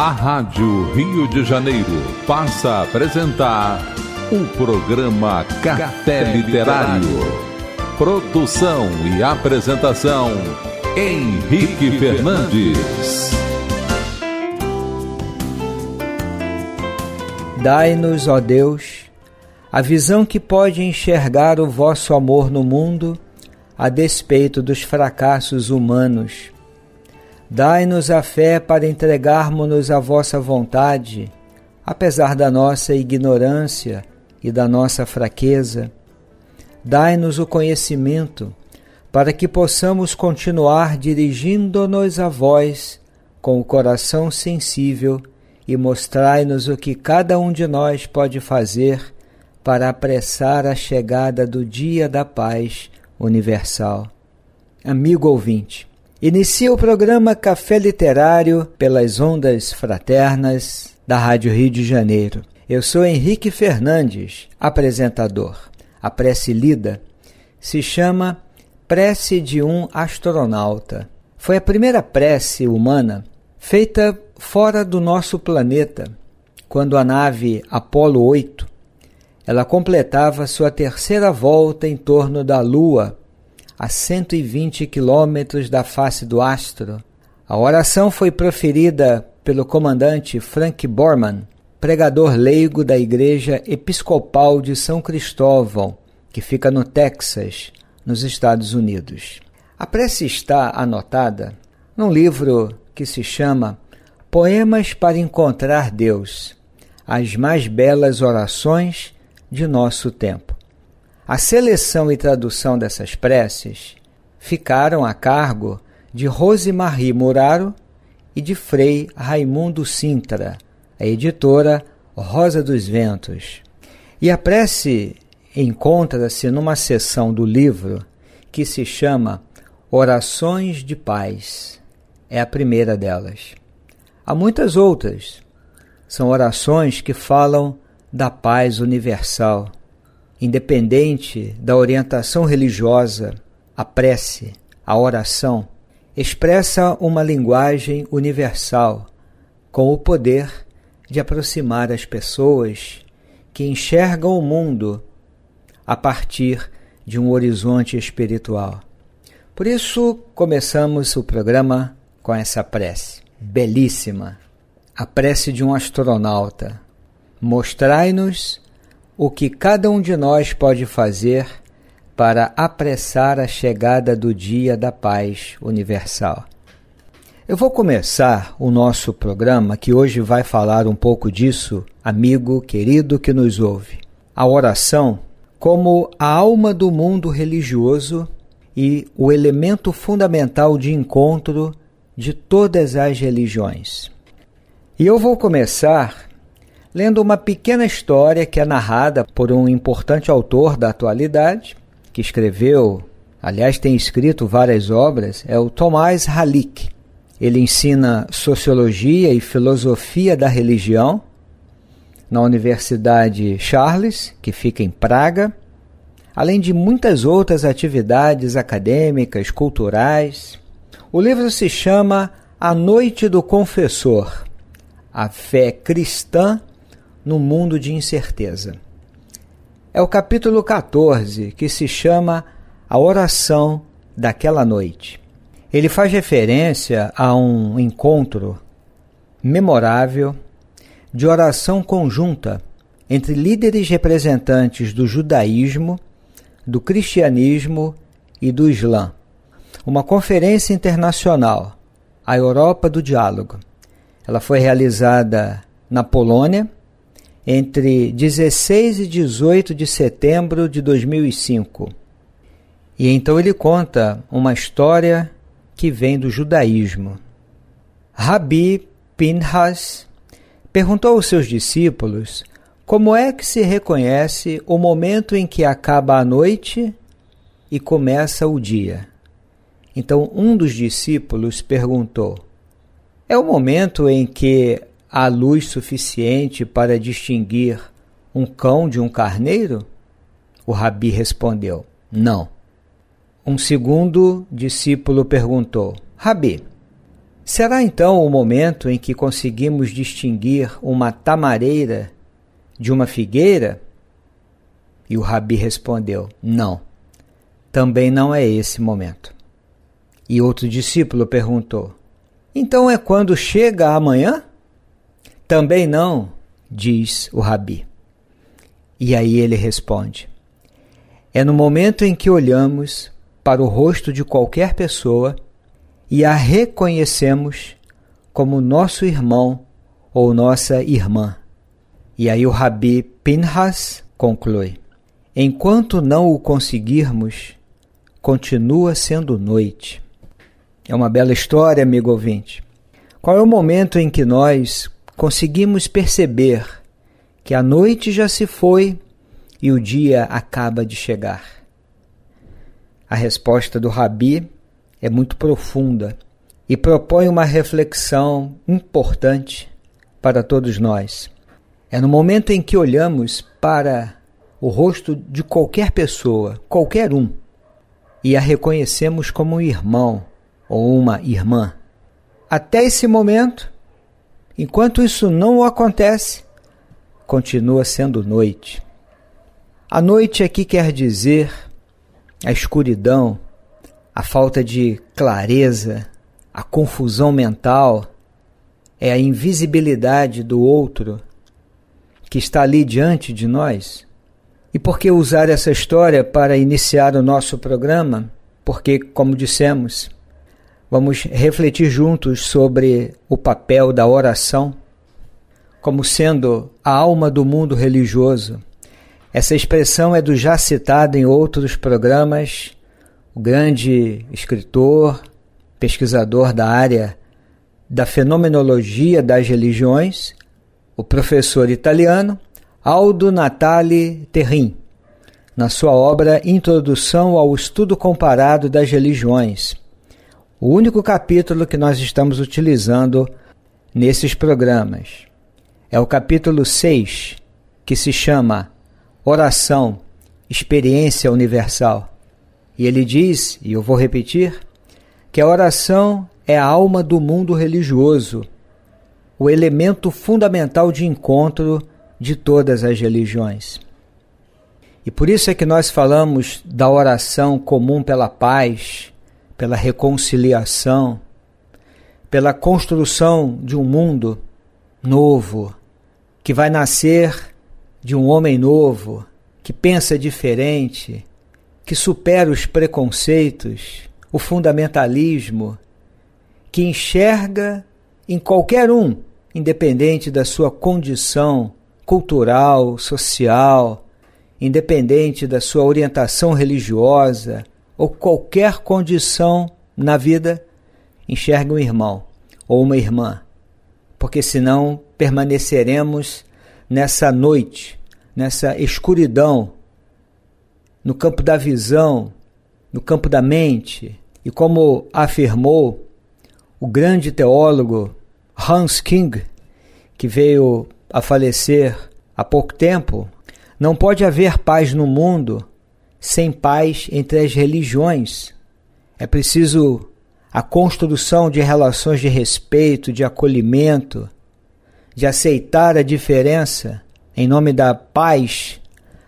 A Rádio Rio de Janeiro passa a apresentar o programa Café Literário. Produção e apresentação Henrique Fernandes. Dai-nos, ó Deus, a visão que pode enxergar o vosso amor no mundo a despeito dos fracassos humanos Dai-nos a fé para entregarmos-nos à vossa vontade, apesar da nossa ignorância e da nossa fraqueza. Dai-nos o conhecimento, para que possamos continuar dirigindo-nos a vós com o coração sensível e mostrai-nos o que cada um de nós pode fazer para apressar a chegada do dia da paz universal. Amigo ouvinte, Inicia o programa Café Literário pelas ondas fraternas da Rádio Rio de Janeiro. Eu sou Henrique Fernandes, apresentador. A prece lida se chama Prece de um Astronauta. Foi a primeira prece humana feita fora do nosso planeta, quando a nave Apolo 8 ela completava sua terceira volta em torno da Lua a 120 quilômetros da face do astro. A oração foi proferida pelo comandante Frank Borman, pregador leigo da Igreja Episcopal de São Cristóvão, que fica no Texas, nos Estados Unidos. A prece está anotada num livro que se chama Poemas para Encontrar Deus As Mais Belas Orações de Nosso Tempo. A seleção e tradução dessas preces ficaram a cargo de Rosemarie Muraro e de Frei Raimundo Sintra, a editora Rosa dos Ventos. E a prece encontra-se numa seção do livro que se chama Orações de Paz. É a primeira delas. Há muitas outras. São orações que falam da paz universal, independente da orientação religiosa, a prece, a oração, expressa uma linguagem universal, com o poder de aproximar as pessoas que enxergam o mundo a partir de um horizonte espiritual. Por isso, começamos o programa com essa prece, belíssima, a prece de um astronauta. Mostrai-nos o que cada um de nós pode fazer para apressar a chegada do Dia da Paz Universal. Eu vou começar o nosso programa que hoje vai falar um pouco disso, amigo querido que nos ouve. A oração como a alma do mundo religioso e o elemento fundamental de encontro de todas as religiões. E eu vou começar lendo uma pequena história que é narrada por um importante autor da atualidade, que escreveu, aliás, tem escrito várias obras, é o Tomás Halik. Ele ensina sociologia e filosofia da religião na Universidade Charles, que fica em Praga, além de muitas outras atividades acadêmicas, culturais. O livro se chama A Noite do Confessor: A Fé Cristã no mundo de incerteza. É o capítulo 14 que se chama A Oração daquela Noite. Ele faz referência a um encontro memorável de oração conjunta entre líderes representantes do judaísmo, do cristianismo e do Islã. Uma conferência internacional, a Europa do Diálogo. Ela foi realizada na Polônia entre 16 e 18 de setembro de 2005. E então ele conta uma história que vem do judaísmo. Rabi Pinhas perguntou aos seus discípulos como é que se reconhece o momento em que acaba a noite e começa o dia. Então um dos discípulos perguntou: É o momento em que há luz suficiente para distinguir um cão de um carneiro? O rabi respondeu: Não. Um segundo discípulo perguntou: Rabi, será então o momento em que conseguimos distinguir uma tamareira de uma figueira? E o rabi respondeu: Não. Também não é esse momento. E outro discípulo perguntou: Então é quando chega amanhã? Também não, diz o Rabi. E aí ele responde: É no momento em que olhamos para o rosto de qualquer pessoa e a reconhecemos como nosso irmão ou nossa irmã. E aí o Rabi Pinhas conclui: Enquanto não o conseguirmos, continua sendo noite. É uma bela história, amigo ouvinte. Qual é o momento em que nós conseguimos perceber que a noite já se foi e o dia acaba de chegar? A resposta do Rabi é muito profunda e propõe uma reflexão importante para todos nós. É no momento em que olhamos para o rosto de qualquer pessoa, qualquer um, e a reconhecemos como um irmão ou uma irmã. Até esse momento, Enquanto isso não acontece, continua sendo noite. A noite aqui quer dizer a escuridão, a falta de clareza, a confusão mental, é a invisibilidade do outro que está ali diante de nós. E por que usar essa história para iniciar o nosso programa? Porque, como dissemos, Vamos refletir juntos sobre o papel da oração como sendo a alma do mundo religioso. Essa expressão é do já citado em outros programas, o grande escritor, pesquisador da área da fenomenologia das religiões, o professor italiano Aldo Natale Terrin, na sua obra Introdução ao Estudo Comparado das Religiões o único capítulo que nós estamos utilizando nesses programas. É o capítulo 6, que se chama Oração, Experiência Universal. E ele diz, e eu vou repetir, que a oração é a alma do mundo religioso, o elemento fundamental de encontro de todas as religiões. E por isso é que nós falamos da oração comum pela paz, pela reconciliação, pela construção de um mundo novo, que vai nascer de um homem novo, que pensa diferente, que supera os preconceitos, o fundamentalismo, que enxerga em qualquer um, independente da sua condição cultural, social, independente da sua orientação religiosa, ou qualquer condição na vida, enxergue um irmão ou uma irmã, porque senão permaneceremos nessa noite, nessa escuridão, no campo da visão, no campo da mente. E como afirmou o grande teólogo Hans King, que veio a falecer há pouco tempo, não pode haver paz no mundo sem paz entre as religiões. É preciso a construção de relações de respeito, de acolhimento, de aceitar a diferença em nome da paz,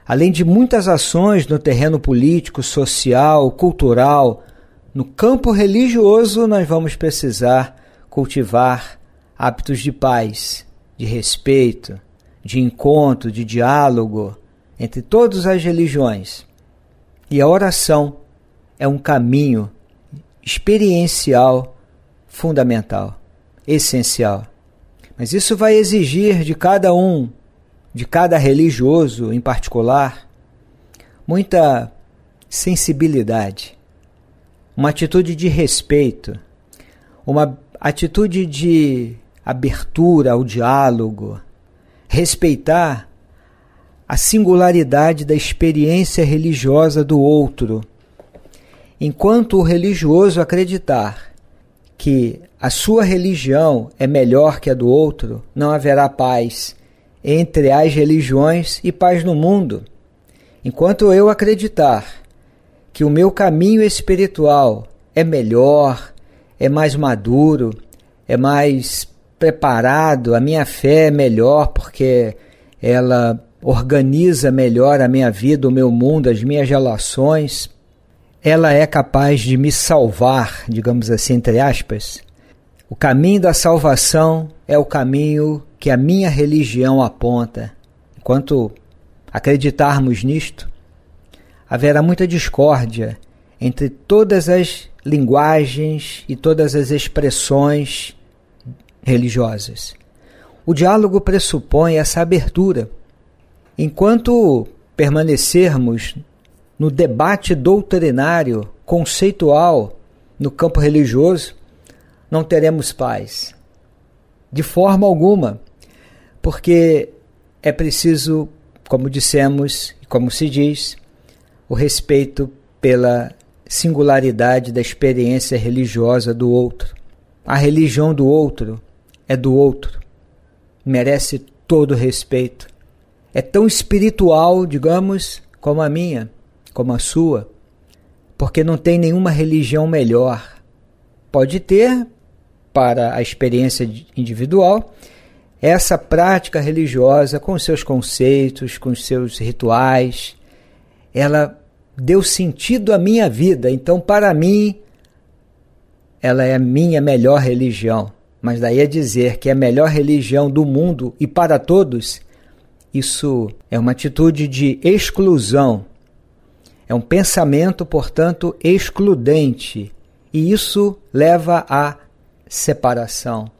além de muitas ações no terreno político, social, cultural, no campo religioso, nós vamos precisar cultivar hábitos de paz, de respeito, de encontro, de diálogo entre todas as religiões. E a oração é um caminho experiencial fundamental, essencial. Mas isso vai exigir de cada um, de cada religioso em particular, muita sensibilidade, uma atitude de respeito, uma atitude de abertura ao diálogo, respeitar a singularidade da experiência religiosa do outro. Enquanto o religioso acreditar que a sua religião é melhor que a do outro, não haverá paz entre as religiões e paz no mundo. Enquanto eu acreditar que o meu caminho espiritual é melhor, é mais maduro, é mais preparado, a minha fé é melhor porque ela organiza melhor a minha vida, o meu mundo, as minhas relações. Ela é capaz de me salvar, digamos assim, entre aspas. O caminho da salvação é o caminho que a minha religião aponta. Enquanto acreditarmos nisto, haverá muita discórdia entre todas as linguagens e todas as expressões religiosas. O diálogo pressupõe essa abertura Enquanto permanecermos no debate doutrinário, conceitual, no campo religioso, não teremos paz. De forma alguma, porque é preciso, como dissemos e como se diz, o respeito pela singularidade da experiência religiosa do outro. A religião do outro é do outro, merece todo respeito é tão espiritual, digamos, como a minha, como a sua, porque não tem nenhuma religião melhor. Pode ter, para a experiência individual, essa prática religiosa com seus conceitos, com seus rituais, ela deu sentido à minha vida. Então, para mim, ela é a minha melhor religião. Mas daí a dizer que é a melhor religião do mundo e para todos, isso é uma atitude de exclusão. É um pensamento, portanto, excludente. E isso leva à separação,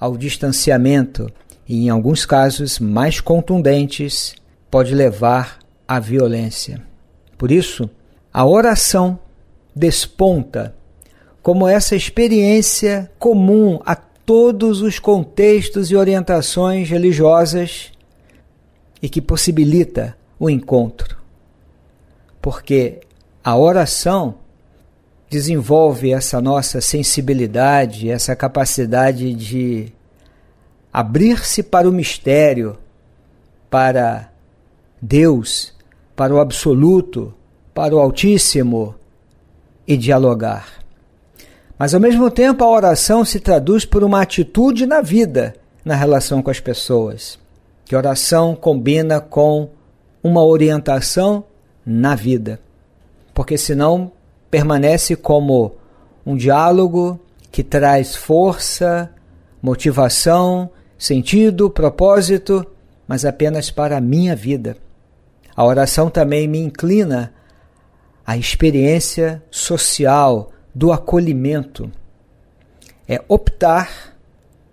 ao distanciamento e, em alguns casos mais contundentes, pode levar à violência. Por isso, a oração desponta como essa experiência comum a todos os contextos e orientações religiosas e que possibilita o encontro. Porque a oração desenvolve essa nossa sensibilidade, essa capacidade de abrir-se para o mistério, para Deus, para o absoluto, para o Altíssimo e dialogar. Mas ao mesmo tempo a oração se traduz por uma atitude na vida, na relação com as pessoas que oração combina com uma orientação na vida. Porque senão permanece como um diálogo que traz força, motivação, sentido, propósito, mas apenas para a minha vida. A oração também me inclina à experiência social do acolhimento. É optar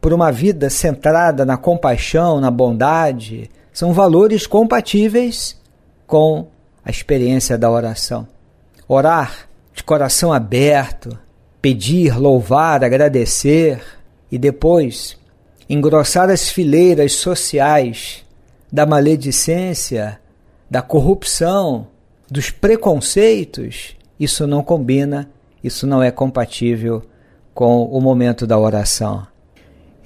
por uma vida centrada na compaixão, na bondade, são valores compatíveis com a experiência da oração. Orar de coração aberto, pedir, louvar, agradecer e depois engrossar as fileiras sociais da maledicência, da corrupção, dos preconceitos, isso não combina, isso não é compatível com o momento da oração.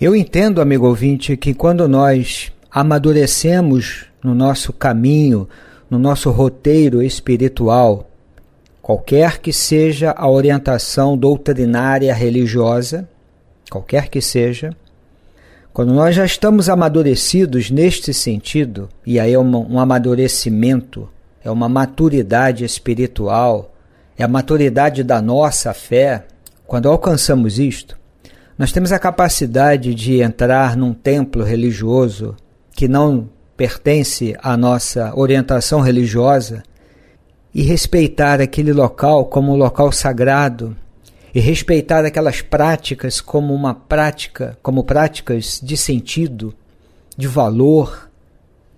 Eu entendo, amigo ouvinte, que quando nós amadurecemos no nosso caminho, no nosso roteiro espiritual, qualquer que seja a orientação doutrinária religiosa, qualquer que seja, quando nós já estamos amadurecidos neste sentido, e aí é um, um amadurecimento, é uma maturidade espiritual, é a maturidade da nossa fé, quando alcançamos isto, nós temos a capacidade de entrar num templo religioso que não pertence à nossa orientação religiosa e respeitar aquele local como um local sagrado e respeitar aquelas práticas como uma prática, como práticas de sentido, de valor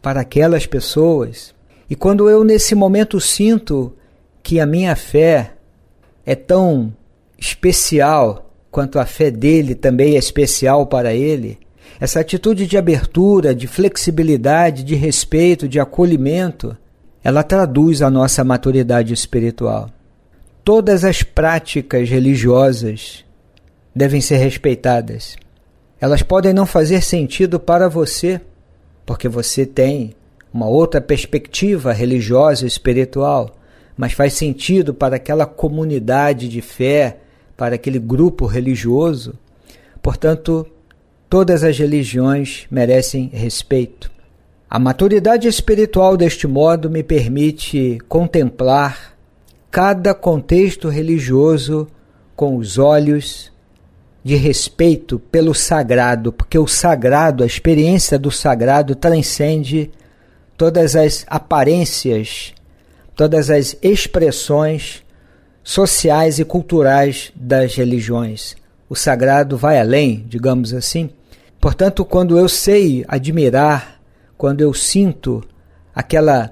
para aquelas pessoas. E quando eu nesse momento sinto que a minha fé é tão especial quanto a fé dele também é especial para ele, essa atitude de abertura, de flexibilidade, de respeito, de acolhimento, ela traduz a nossa maturidade espiritual. Todas as práticas religiosas devem ser respeitadas. Elas podem não fazer sentido para você, porque você tem uma outra perspectiva religiosa e espiritual, mas faz sentido para aquela comunidade de fé, para aquele grupo religioso. Portanto, todas as religiões merecem respeito. A maturidade espiritual deste modo me permite contemplar cada contexto religioso com os olhos de respeito pelo sagrado, porque o sagrado, a experiência do sagrado transcende todas as aparências, todas as expressões sociais e culturais das religiões. O sagrado vai além, digamos assim. Portanto, quando eu sei admirar, quando eu sinto aquela,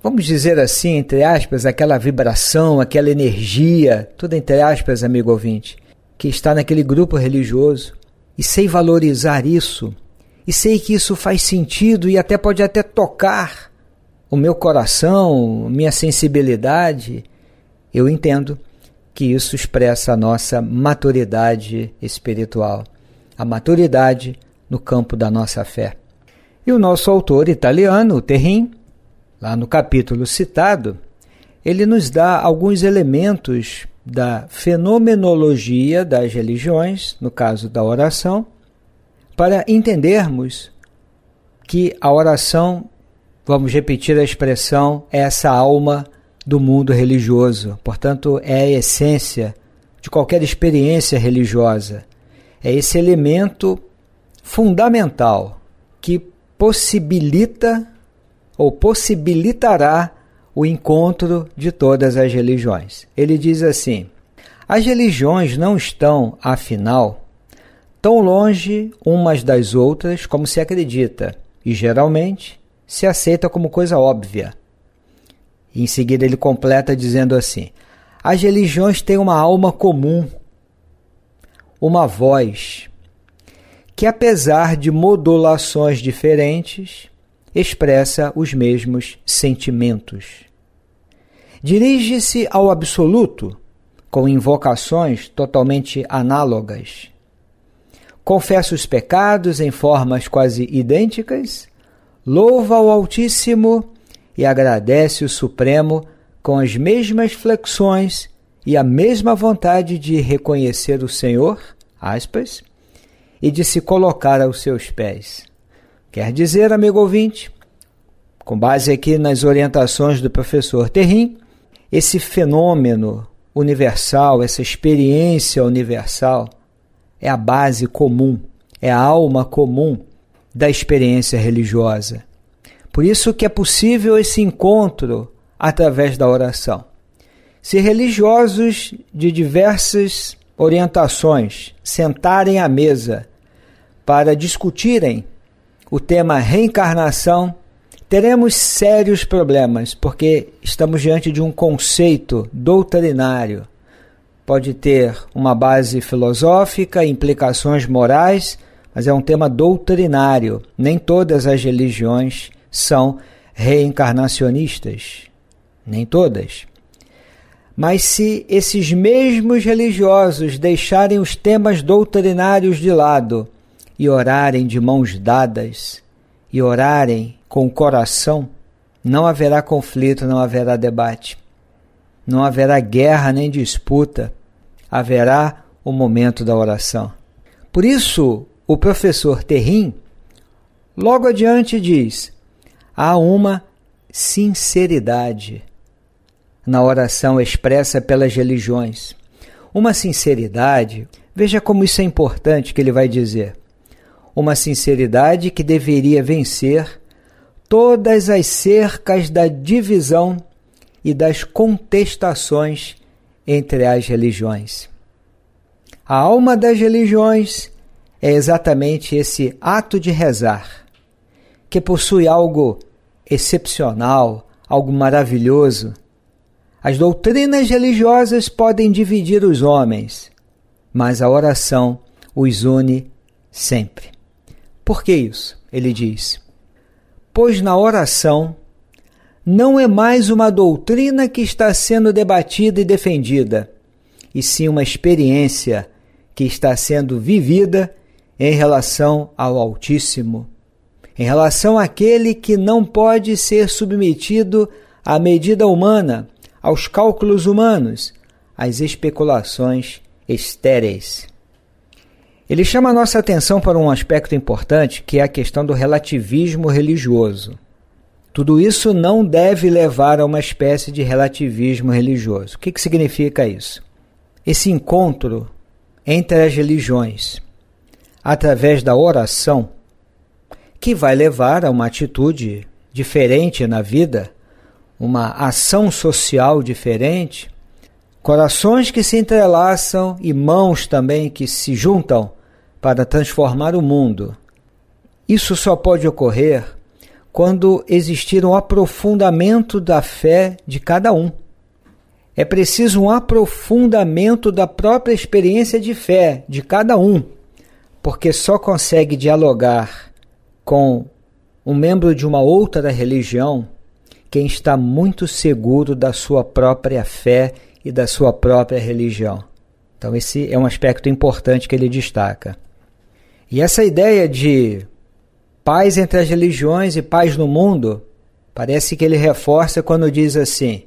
vamos dizer assim, entre aspas, aquela vibração, aquela energia, tudo entre aspas, amigo ouvinte, que está naquele grupo religioso, e sei valorizar isso, e sei que isso faz sentido e até pode até tocar o meu coração, minha sensibilidade, eu entendo que isso expressa a nossa maturidade espiritual, a maturidade no campo da nossa fé. E o nosso autor italiano, Terrin, lá no capítulo citado, ele nos dá alguns elementos da fenomenologia das religiões, no caso da oração, para entendermos que a oração, vamos repetir a expressão, é essa alma do mundo religioso. Portanto, é a essência de qualquer experiência religiosa. É esse elemento fundamental que possibilita ou possibilitará o encontro de todas as religiões. Ele diz assim: as religiões não estão, afinal, tão longe umas das outras como se acredita, e geralmente se aceita como coisa óbvia. Em seguida, ele completa dizendo assim: As religiões têm uma alma comum, uma voz, que apesar de modulações diferentes, expressa os mesmos sentimentos. Dirige-se ao absoluto com invocações totalmente análogas. Confessa os pecados em formas quase idênticas, louva o Altíssimo e agradece o Supremo com as mesmas flexões e a mesma vontade de reconhecer o Senhor, aspas, e de se colocar aos seus pés. Quer dizer, amigo ouvinte, com base aqui nas orientações do professor Terrim, esse fenômeno universal, essa experiência universal, é a base comum, é a alma comum da experiência religiosa. Por isso que é possível esse encontro através da oração. Se religiosos de diversas orientações sentarem à mesa para discutirem o tema reencarnação, teremos sérios problemas, porque estamos diante de um conceito doutrinário. Pode ter uma base filosófica, implicações morais, mas é um tema doutrinário. Nem todas as religiões são reencarnacionistas, nem todas. Mas se esses mesmos religiosos deixarem os temas doutrinários de lado e orarem de mãos dadas, e orarem com o coração, não haverá conflito, não haverá debate, não haverá guerra nem disputa, haverá o momento da oração. Por isso, o professor Terrim logo adiante diz: há uma sinceridade na oração expressa pelas religiões. Uma sinceridade, veja como isso é importante que ele vai dizer. Uma sinceridade que deveria vencer todas as cercas da divisão e das contestações entre as religiões. A alma das religiões é exatamente esse ato de rezar que possui algo excepcional, algo maravilhoso. As doutrinas religiosas podem dividir os homens, mas a oração os une sempre. Por que isso? Ele diz: Pois na oração não é mais uma doutrina que está sendo debatida e defendida, e sim uma experiência que está sendo vivida em relação ao Altíssimo, em relação àquele que não pode ser submetido à medida humana, aos cálculos humanos, às especulações estéreis. Ele chama a nossa atenção para um aspecto importante que é a questão do relativismo religioso. Tudo isso não deve levar a uma espécie de relativismo religioso. O que, que significa isso? Esse encontro entre as religiões, através da oração, que vai levar a uma atitude diferente na vida, uma ação social diferente, corações que se entrelaçam e mãos também que se juntam para transformar o mundo. Isso só pode ocorrer quando existir um aprofundamento da fé de cada um. É preciso um aprofundamento da própria experiência de fé de cada um, porque só consegue dialogar com um membro de uma outra religião, quem está muito seguro da sua própria fé e da sua própria religião. Então, esse é um aspecto importante que ele destaca. E essa ideia de paz entre as religiões e paz no mundo parece que ele reforça quando diz assim: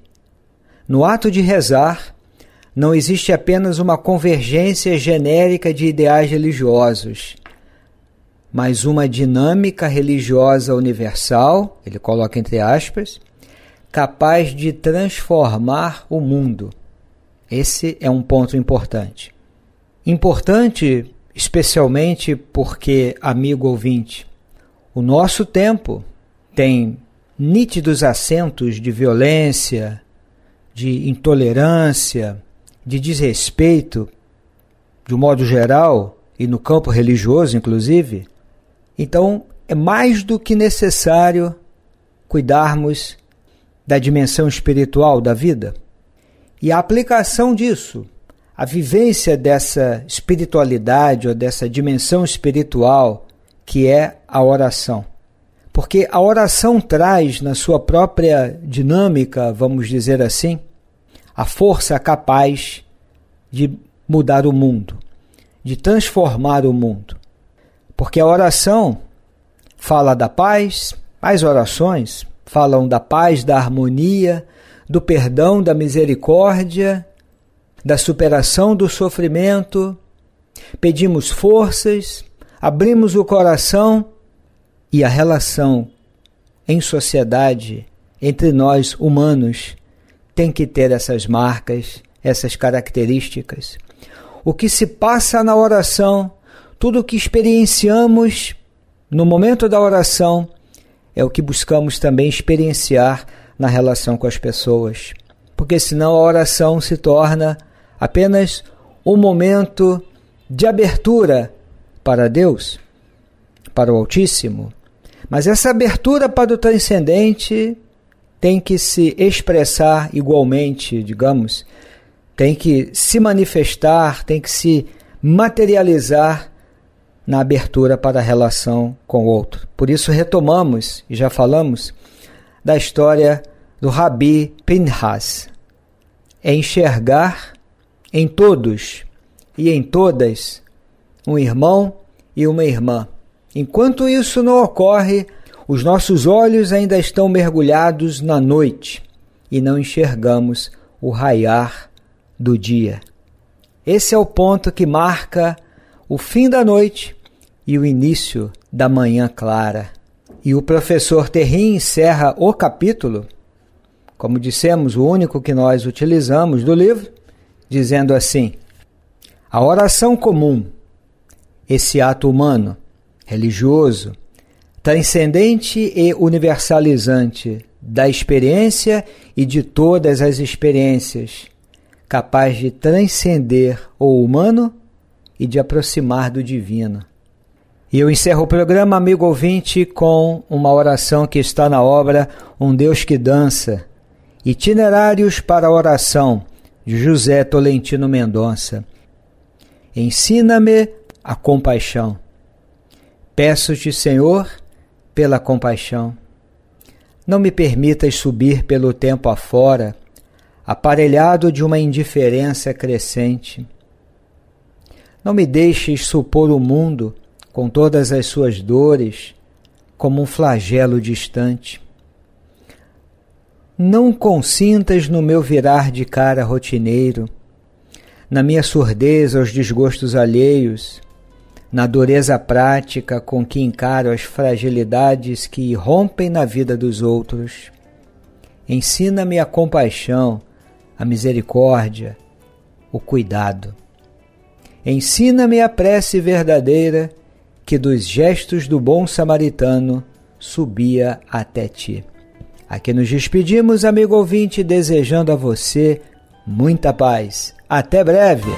no ato de rezar, não existe apenas uma convergência genérica de ideais religiosos mas uma dinâmica religiosa universal, ele coloca entre aspas, capaz de transformar o mundo. Esse é um ponto importante. Importante especialmente porque, amigo ouvinte, o nosso tempo tem nítidos acentos de violência, de intolerância, de desrespeito, de um modo geral, e no campo religioso, inclusive, então, é mais do que necessário cuidarmos da dimensão espiritual da vida. E a aplicação disso, a vivência dessa espiritualidade ou dessa dimensão espiritual, que é a oração. Porque a oração traz na sua própria dinâmica, vamos dizer assim, a força capaz de mudar o mundo, de transformar o mundo. Porque a oração fala da paz, as orações falam da paz, da harmonia, do perdão, da misericórdia, da superação do sofrimento. Pedimos forças, abrimos o coração e a relação em sociedade entre nós humanos tem que ter essas marcas, essas características. O que se passa na oração tudo o que experienciamos no momento da oração é o que buscamos também experienciar na relação com as pessoas. Porque senão a oração se torna apenas um momento de abertura para Deus, para o Altíssimo. Mas essa abertura para o transcendente tem que se expressar igualmente, digamos, tem que se manifestar, tem que se materializar na abertura para a relação com o outro. Por isso, retomamos e já falamos da história do Rabi Pinhas. É enxergar em todos e em todas um irmão e uma irmã. Enquanto isso não ocorre, os nossos olhos ainda estão mergulhados na noite e não enxergamos o raiar do dia. Esse é o ponto que marca o fim da noite e o início da manhã clara. E o professor Terrim encerra o capítulo, como dissemos, o único que nós utilizamos do livro, dizendo assim: a oração comum, esse ato humano, religioso, transcendente e universalizante da experiência e de todas as experiências, capaz de transcender o humano e de aproximar do divino. E eu encerro o programa, amigo ouvinte, com uma oração que está na obra Um Deus que Dança. Itinerários para a Oração, de José Tolentino Mendonça. Ensina-me a compaixão. Peço-te, Senhor, pela compaixão. Não me permitas subir pelo tempo afora, aparelhado de uma indiferença crescente. Não me deixes supor o mundo com todas as suas dores, como um flagelo distante. Não consintas no meu virar de cara rotineiro, na minha surdez aos desgostos alheios, na dureza prática com que encaro as fragilidades que rompem na vida dos outros. Ensina-me a compaixão, a misericórdia, o cuidado. Ensina-me a prece verdadeira que dos gestos do bom samaritano subia até ti. Aqui nos despedimos, amigo ouvinte, desejando a você muita paz. Até breve!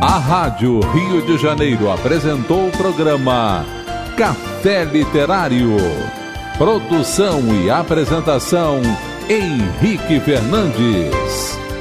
A Rádio Rio de Janeiro apresentou o programa Café Literário. Produção e apresentação Henrique Fernandes.